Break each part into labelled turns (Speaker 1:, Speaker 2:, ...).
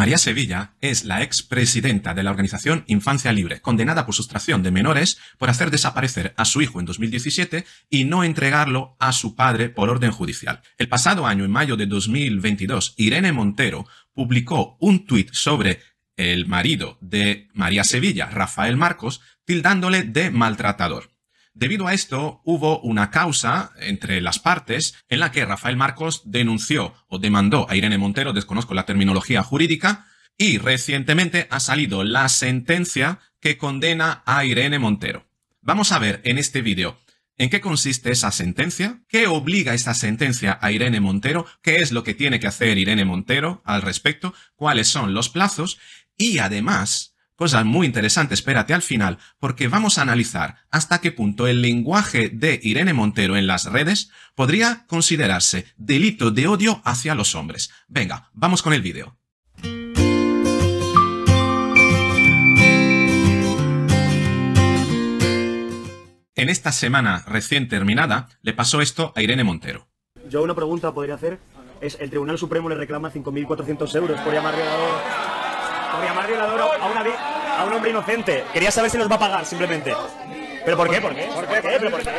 Speaker 1: María
Speaker 2: Sevilla es la expresidenta de la organización Infancia Libre, condenada por sustracción de menores por hacer desaparecer a su hijo en 2017 y no entregarlo a su padre por orden judicial. El pasado año, en mayo de 2022, Irene Montero publicó un tuit sobre el marido de María Sevilla, Rafael Marcos, tildándole de maltratador. Debido a esto, hubo una causa entre las partes en la que Rafael Marcos denunció o demandó a Irene Montero, desconozco la terminología jurídica, y recientemente ha salido la sentencia que condena a Irene Montero. Vamos a ver en este vídeo ¿En qué consiste esa sentencia? ¿Qué obliga esa sentencia a Irene Montero? ¿Qué es lo que tiene que hacer Irene Montero al respecto? ¿Cuáles son los plazos? Y además, Cosa muy interesante, espérate al final, porque vamos a analizar hasta qué punto el lenguaje de Irene Montero en las redes podría considerarse delito de odio hacia los hombres. Venga, vamos con el vídeo. En esta semana recién terminada le pasó esto a Irene Montero. Yo una pregunta podría hacer es el Tribunal Supremo le reclama 5.400 euros por llamar violador, por llamar violador a una a un hombre inocente. Quería saber si nos va a pagar, simplemente. ¿Pero por qué? ¿Por qué? ¿Por qué? ¿Pero por qué?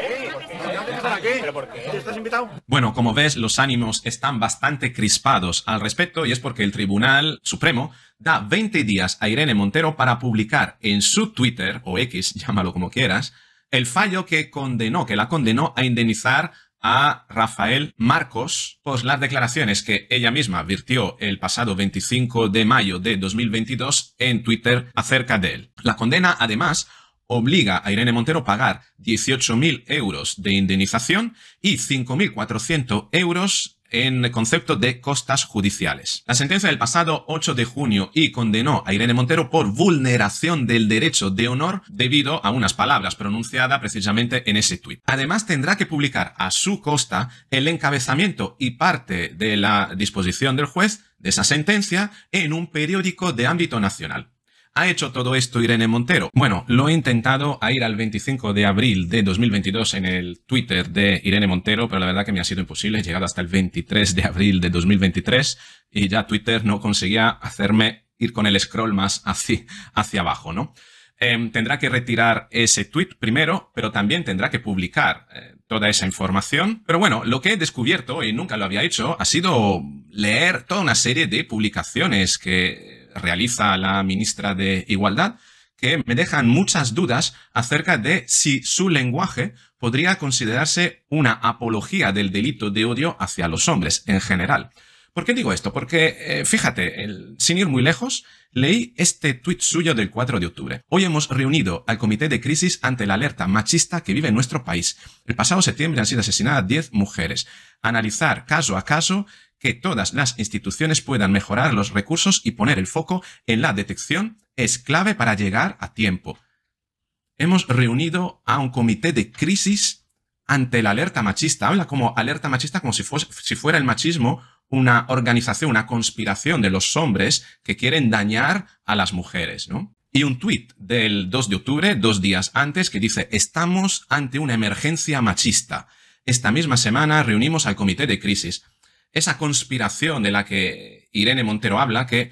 Speaker 2: ¿Pero por qué? ¿Estás invitado? Bueno, como ves, los ánimos están bastante crispados al respecto y es porque el Tribunal Supremo da 20 días a Irene Montero para publicar en su Twitter, o X, llámalo como quieras, el fallo que condenó, que la condenó a indemnizar a Rafael Marcos por las declaraciones que ella misma advirtió el pasado 25 de mayo de 2022 en Twitter acerca de él. La condena, además, obliga a Irene Montero a pagar 18.000 euros de indemnización y 5.400 euros en concepto de costas judiciales. La sentencia del pasado 8 de junio y condenó a Irene Montero por vulneración del derecho de honor debido a unas palabras pronunciadas precisamente en ese tuit. Además tendrá que publicar a su costa el encabezamiento y parte de la disposición del juez de esa sentencia en un periódico de ámbito nacional. ¿Ha hecho todo esto Irene Montero? Bueno, lo he intentado a ir al 25 de abril de 2022 en el Twitter de Irene Montero, pero la verdad que me ha sido imposible. He llegado hasta el 23 de abril de 2023 y ya Twitter no conseguía hacerme ir con el scroll más hacia, hacia abajo, ¿no? Em, tendrá que retirar ese tweet primero, pero también tendrá que publicar eh, toda esa información. Pero bueno, lo que he descubierto, y nunca lo había hecho, ha sido leer toda una serie de publicaciones que realiza la ministra de Igualdad, que me dejan muchas dudas acerca de si su lenguaje podría considerarse una apología del delito de odio hacia los hombres en general. ¿Por qué digo esto? Porque, eh, fíjate, sin ir muy lejos, leí este tuit suyo del 4 de octubre. Hoy hemos reunido al Comité de Crisis ante la alerta machista que vive nuestro país. El pasado septiembre han sido asesinadas 10 mujeres. Analizar caso a caso que todas las instituciones puedan mejorar los recursos y poner el foco en la detección es clave para llegar a tiempo. Hemos reunido a un comité de crisis ante la alerta machista. Habla como alerta machista como si, fuera el machismo una organización, una conspiración de los hombres que quieren dañar a las mujeres, ¿no? Y un tuit del 2 de octubre, dos días antes, que dice, estamos ante una emergencia machista. Esta misma semana reunimos al comité de crisis esa conspiración de la que Irene Montero habla, que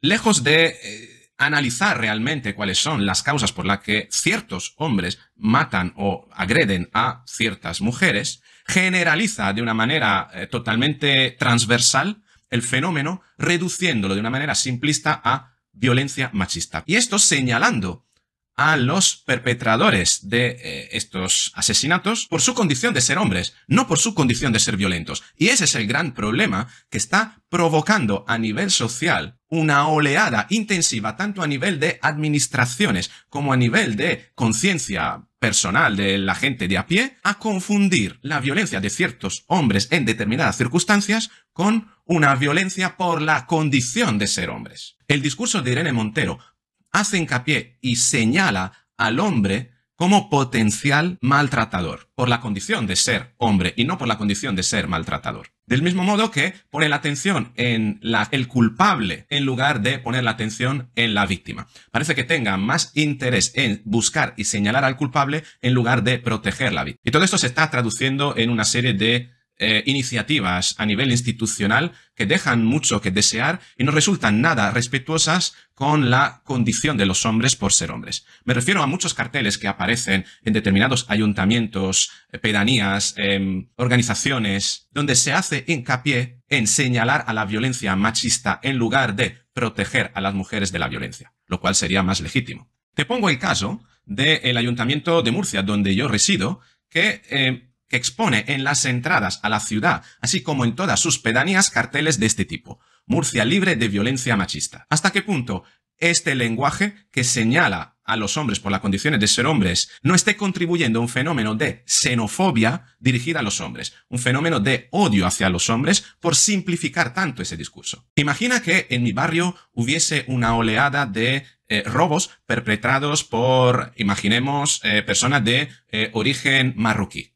Speaker 2: lejos de eh, analizar realmente cuáles son las causas por las que ciertos hombres matan o agreden a ciertas mujeres, generaliza de una manera eh, totalmente transversal el fenómeno, reduciéndolo de una manera simplista a violencia machista. Y esto señalando a los perpetradores de eh, estos asesinatos por su condición de ser hombres, no por su condición de ser violentos. Y ese es el gran problema que está provocando a nivel social una oleada intensiva tanto a nivel de administraciones como a nivel de conciencia personal de la gente de a pie a confundir la violencia de ciertos hombres en determinadas circunstancias con una violencia por la condición de ser hombres. El discurso de Irene Montero hace hincapié y señala al hombre como potencial maltratador, por la condición de ser hombre y no por la condición de ser maltratador. Del mismo modo que pone la atención en la, el culpable en lugar de poner la atención en la víctima. Parece que tenga más interés en buscar y señalar al culpable en lugar de proteger la víctima. Y todo esto se está traduciendo en una serie de eh, iniciativas a nivel institucional que dejan mucho que desear y no resultan nada respetuosas con la condición de los hombres por ser hombres. Me refiero a muchos carteles que aparecen en determinados ayuntamientos, eh, pedanías, em, organizaciones, donde se hace hincapié en señalar a la violencia machista en lugar de proteger a las mujeres de la violencia, lo cual sería más legítimo. Te pongo el caso del ayuntamiento de Murcia, donde yo resido, que em, expone en las entradas a la ciudad, así como en todas sus pedanías, carteles de este tipo. Murcia libre de violencia machista. ¿Hasta qué punto este lenguaje que señala a los hombres por las condiciones de ser hombres no esté contribuyendo a un fenómeno de xenofobia dirigida a los hombres, un fenómeno de odio hacia los hombres por simplificar tanto ese discurso? Imagina que en mi barrio hubiese una oleada de eh, robos perpetrados por, imaginemos, eh, personas de eh, origen marroquí.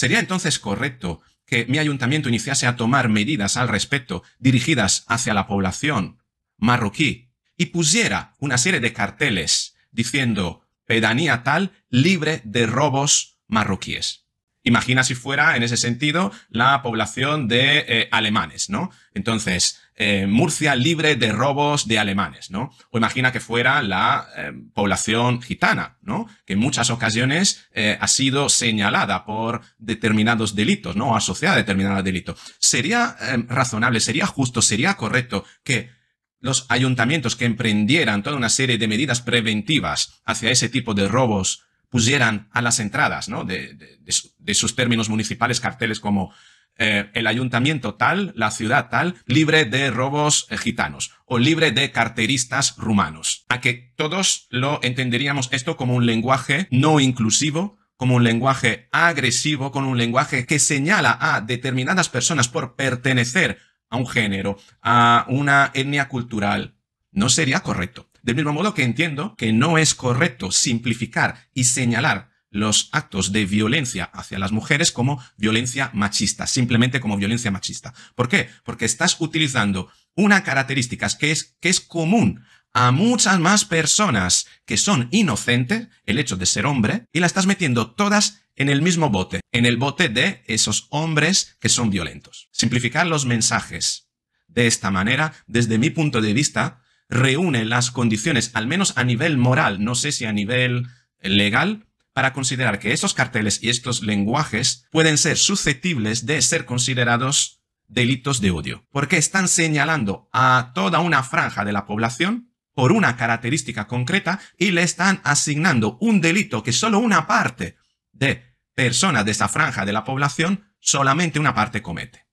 Speaker 2: ¿Sería entonces correcto que mi ayuntamiento iniciase a tomar medidas al respecto dirigidas hacia la población marroquí y pusiera una serie de carteles diciendo pedanía tal libre de robos marroquíes? Imagina si fuera, en ese sentido, la población de eh, alemanes, ¿no? Entonces, eh, Murcia libre de robos de alemanes, ¿no? O imagina que fuera la eh, población gitana, ¿no? Que en muchas ocasiones eh, ha sido señalada por determinados delitos, ¿no? O asociada a determinados delitos. ¿Sería razonable, sería justo, sería correcto que los ayuntamientos que emprendieran toda una serie de medidas preventivas hacia ese tipo de robos pusieran a las entradas, ¿no? de sus términos municipales carteles como eh, el ayuntamiento tal, la ciudad tal, libre de robos eh, gitanos o libre de carteristas rumanos. A que todos lo entenderíamos esto como un lenguaje no inclusivo, como un lenguaje agresivo, con un lenguaje que señala a determinadas personas por pertenecer a un género, a una etnia cultural. No sería correcto. Del mismo modo que entiendo que no es correcto simplificar y señalar los actos de violencia hacia las mujeres como violencia machista, simplemente como violencia machista. ¿Por qué? Porque estás utilizando una característica que es, que es común a muchas más personas que son inocentes, el hecho de ser hombre, y la estás metiendo todas en el mismo bote, en el bote de esos hombres que son violentos. Simplificar los mensajes de esta manera, desde mi punto de vista, reúne las condiciones, al menos a nivel moral, no sé si a nivel legal, para considerar que estos carteles y estos lenguajes pueden ser susceptibles de ser considerados delitos de odio, porque están señalando a toda una franja de la población por una característica concreta y le están asignando un delito que solo una parte de personas de esa franja de la población, solamente una parte comete.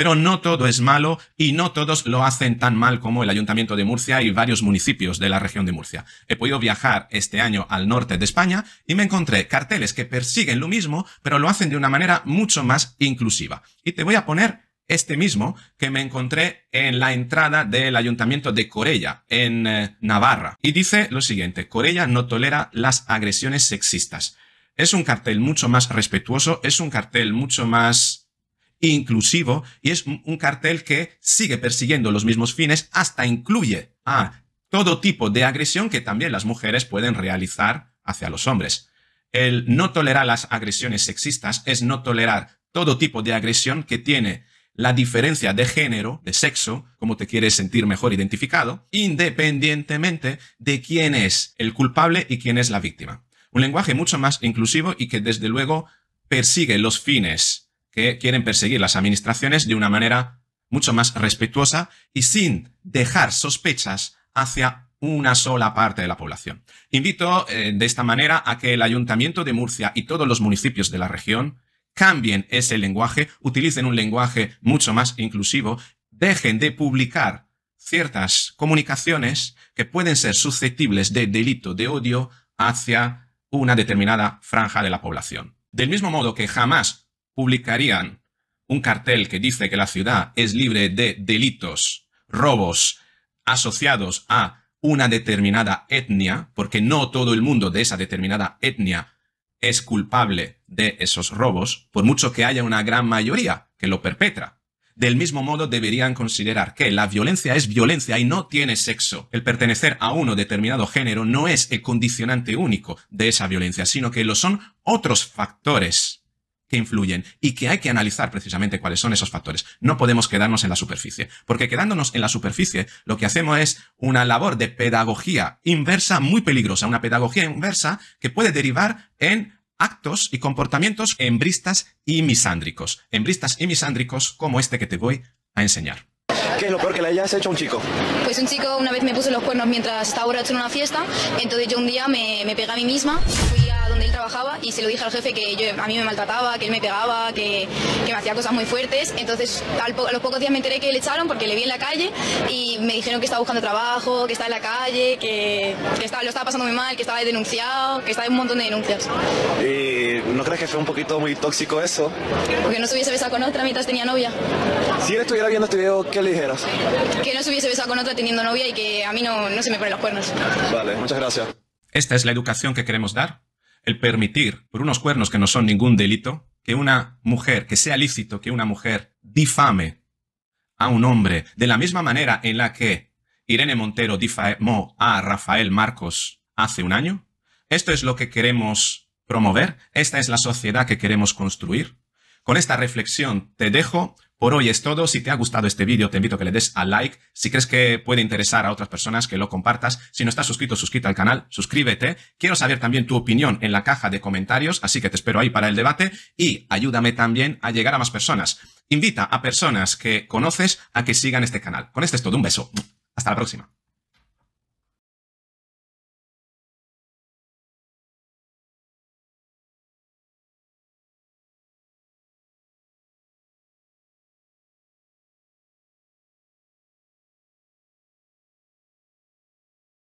Speaker 2: Pero no todo es malo y no todos lo hacen tan mal como el Ayuntamiento de Murcia y varios municipios de la región de Murcia. He podido viajar este año al norte de España y me encontré carteles que persiguen lo mismo, pero lo hacen de una manera mucho más inclusiva. Y te voy a poner este mismo que me encontré en la entrada del ayuntamiento de Corella, en eh, Navarra. Y dice lo siguiente, Corella no tolera las agresiones sexistas. Es un cartel mucho más respetuoso, es un cartel mucho más inclusivo y es un cartel que sigue persiguiendo los mismos fines hasta incluye a todo tipo de agresión que también las mujeres pueden realizar hacia los hombres. El no tolerar las agresiones sexistas es no tolerar todo tipo de agresión que tiene la diferencia de género, de sexo, como te quieres sentir mejor identificado, independientemente de quién es el culpable y quién es la víctima. Un lenguaje mucho más inclusivo y que desde luego persigue los fines que quieren perseguir las administraciones de una manera mucho más respetuosa y sin dejar sospechas hacia una sola parte de la población. Invito eh, de esta manera a que el Ayuntamiento de Murcia y todos los municipios de la región cambien ese lenguaje, utilicen un lenguaje mucho más inclusivo, dejen de publicar ciertas comunicaciones que pueden ser susceptibles de delito de odio hacia una determinada franja de la población. Del mismo modo que jamás publicarían un cartel que dice que la ciudad es libre de delitos, robos asociados a una determinada etnia, porque no todo el mundo de esa determinada etnia es culpable de esos robos, por mucho que haya una gran mayoría que lo perpetra. Del mismo modo deberían considerar que la violencia es violencia y no tiene sexo. El pertenecer a uno determinado género no es el condicionante único de esa violencia, sino que lo son otros factores que influyen y que hay que analizar precisamente cuáles son esos factores. No podemos quedarnos en la superficie, porque quedándonos en la superficie lo que hacemos es una labor de pedagogía inversa muy peligrosa, una pedagogía inversa que puede derivar en actos y comportamientos embristas y misándricos, embristas y misándricos como este que te voy a enseñar. ¿Qué es lo peor que le hayas hecho a un chico? Pues un chico una vez me puso los cuernos mientras estaba borracho en una fiesta, entonces yo un día me, pega a mí misma donde él trabajaba y se lo dije al jefe que yo, a mí me maltrataba, que él me pegaba, que, me hacía cosas muy fuertes. Entonces a los pocos días me enteré que le echaron porque le vi en la calle y me dijeron que estaba buscando trabajo, que estaba en la calle, que, lo estaba pasando muy mal, que estaba denunciado, que estaba en un montón de denuncias. ¿Y no crees que fue un poquito muy tóxico eso? Porque no se hubiese besado con otra mientras tenía novia. Si él estuviera viendo este video, ¿qué le dijeras? Que no se hubiese besado con otra teniendo novia y que a mí no, no se me ponen los cuernos. Vale, muchas gracias. Esta es la educación que queremos dar el permitir, por unos cuernos que no son ningún delito, que una mujer, que sea lícito que una mujer difame a un hombre de la misma manera en la que Irene Montero difamó a Rafael Marcos hace un año? ¿Esto es lo que queremos promover? ¿Esta es la sociedad que queremos construir? Con esta reflexión te dejo por hoy es todo. Si te ha gustado este vídeo, te invito a que le des a like. Si crees que puede interesar a otras personas, que lo compartas. Si no estás suscrito, suscríbete al canal, suscríbete. Quiero saber también tu opinión en la caja de comentarios, así que te espero ahí para el debate y ayúdame también a llegar a más personas. Invita a personas que conoces a que sigan este canal. Con este es todo. Un beso. Hasta la próxima.